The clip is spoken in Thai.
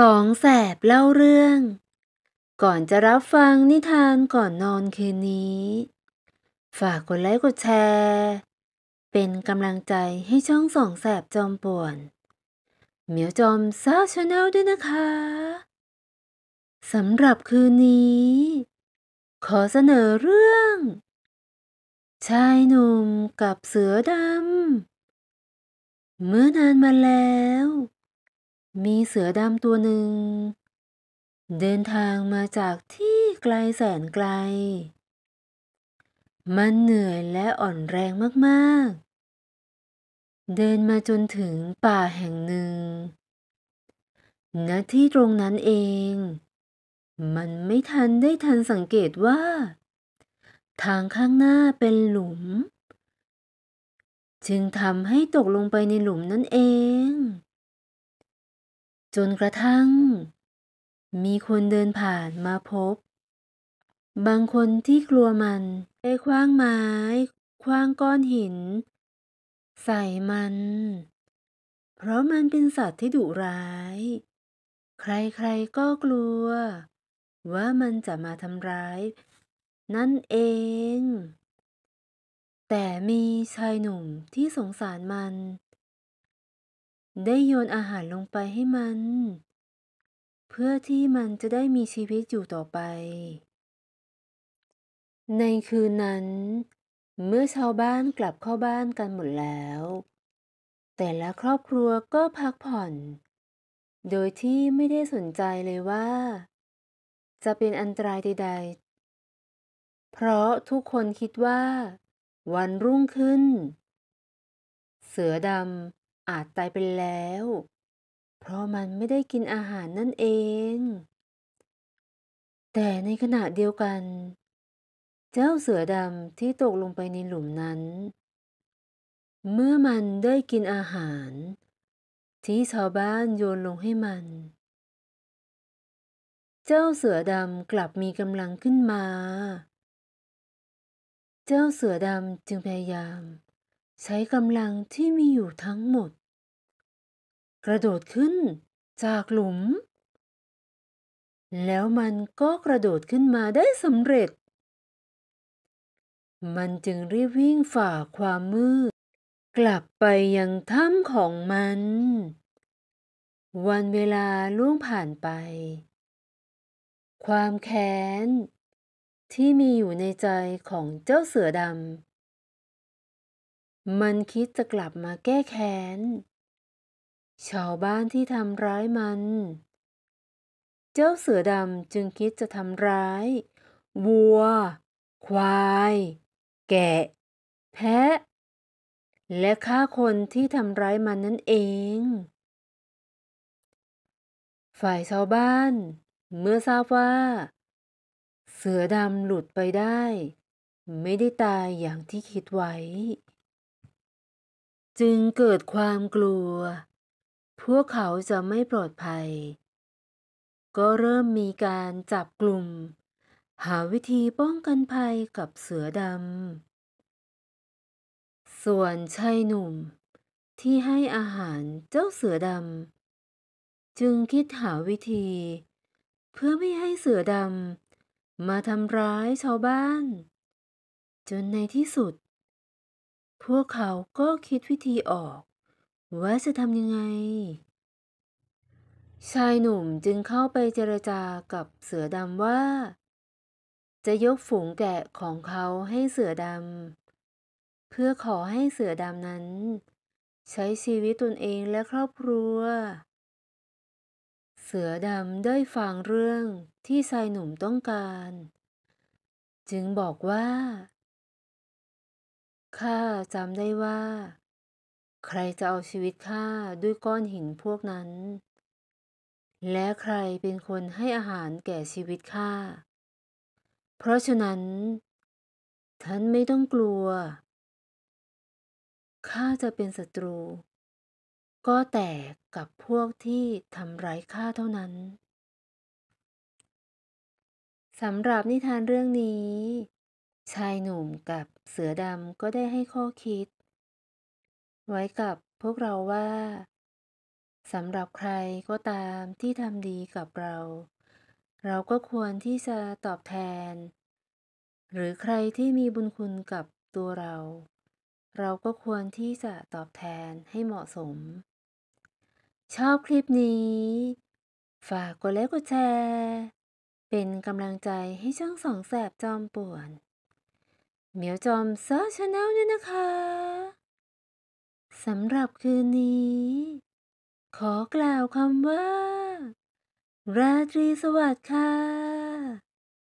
สองแสบเล่าเรื่อง ก่อนจะรับฟังนิทานก่อนนอนคืนนี้ ฝากกดไลค์กดแชร์ เป็นกำลังใจให้ช่องสองแสบจอมป่วนเหมียวจอมซาชาแนลด้วยนะคะสำหรับคืนนี้ ขอเสนอเรื่อง ชายหนุ่มกับเสือดำเมื่อนานมาแล้วมีเสือดำตัวหนึ่ง เดินทางมาจากที่ไกลแสนไกล มันเหนื่อยและอ่อนแรงมาก ๆ เดินมาจนถึงป่าแห่งหนึ่ง ณ ที่ตรงนั้นเอง มันไม่ทันได้ทันสังเกตว่า ทางข้างหน้าเป็นหลุม จึงทำให้ตกลงไปในหลุมนั่นเองจนกระทั่ง มีคนเดินผ่านมาพบ บางคนที่กลัวมันได้คว้างไม้ คว้างก้อนหินใส่มัน เพราะมันเป็นสัตว์ที่ดุร้าย ใครๆก็กลัวว่ามันจะมาทำร้ายนั่นเอง แต่มีชายหนุ่มที่สงสารมันได้โยนอาหารลงไปให้มัน เพื่อที่มันจะได้มีชีวิตอยู่ต่อไป ในคืนนั้น เมื่อชาวบ้านกลับเข้าบ้านกันหมดแล้ว แต่ละครอบครัวก็พักผ่อน โดยที่ไม่ได้สนใจเลยว่า จะเป็นอันตรายใดๆ เพราะทุกคนคิดว่า วันรุ่งขึ้น เสือดำอาจตายไปแล้ว เพราะมันไม่ได้กินอาหารนั่นเอง แต่ในขณะเดียวกัน เจ้าเสือดำที่ตกลงไปในหลุมนั้น เมื่อมันได้กินอาหาร ที่ชาวบ้านโยนลงให้มัน เจ้าเสือดำกลับมีกำลังขึ้นมา เจ้าเสือดำจึงพยายามใช้กำลังที่มีอยู่ทั้งหมด กระโดดขึ้นจากหลุม แล้วมันก็กระโดดขึ้นมาได้สำเร็จ มันจึงรีบวิ่งฝ่าความมืดกลับไปยังถ้ำของมัน วันเวลาล่วงผ่านไป ความแค้นที่มีอยู่ในใจของเจ้าเสือดำมันคิดจะกลับมาแก้แค้นชาวบ้านที่ทำร้ายมัน เจ้าเสือดำจึงคิดจะทำร้าย วัว ควาย แกะ แพะ และฆ่าคนที่ทำร้ายมันนั่นเอง ฝ่ายชาวบ้าน เมื่อทราบว่า เสือดำหลุดไปได้ ไม่ได้ตายอย่างที่คิดไว้จึงเกิดความกลัว พวกเขาจะไม่ปลอดภัย ก็เริ่มมีการจับกลุ่ม หาวิธีป้องกันภัยกับเสือดำส่วนชายหนุ่มที่ให้อาหารเจ้าเสือดำจึงคิดหาวิธี เพื่อไม่ให้เสือดำมาทำร้ายชาวบ้าน จนในที่สุดพวกเขาก็คิดวิธีออกว่าจะทำยังไง ชายหนุ่มจึงเข้าไปเจรจากับเสือดำว่า จะยกฝูงแกะของเขาให้เสือดำเพื่อขอให้เสือดำนั้น ใช้ชีวิตตนเองและครอบครัว เสือดำได้ฟังเรื่องที่ชายหนุ่มต้องการ จึงบอกว่าข้าจำได้ว่า ใครจะเอาชีวิตข้าด้วยก้อนหินพวกนั้น และใครเป็นคนให้อาหารแก่ชีวิตข้าเพราะฉะนั้นท่านไม่ต้องกลัวข้าจะเป็นศัตรู ก็แต่กับพวกที่ทำร้ายข้าเท่านั้นสำหรับนิทานเรื่องนี้ชายหนุ่มกับเสือดำก็ได้ให้ข้อคิด ไว้กับพวกเราว่าสำหรับใครก็ตามที่ทำดีกับเรา เราก็ควรที่จะตอบแทน หรือใครที่มีบุญคุณกับตัวเรา เราก็ควรที่จะตอบแทนให้เหมาะสม ชอบคลิปนี้ ฝากกดไลค์กดแชร์เป็นกำลังใจให้ช่องสองแสบจอมป่วนเหมียวจอมเซอร์ชาแนลเนี่ยนะคะ สำหรับคืนนี้ ขอกล่าวคำว่า ราตรีสวัสดิ์ค่ะ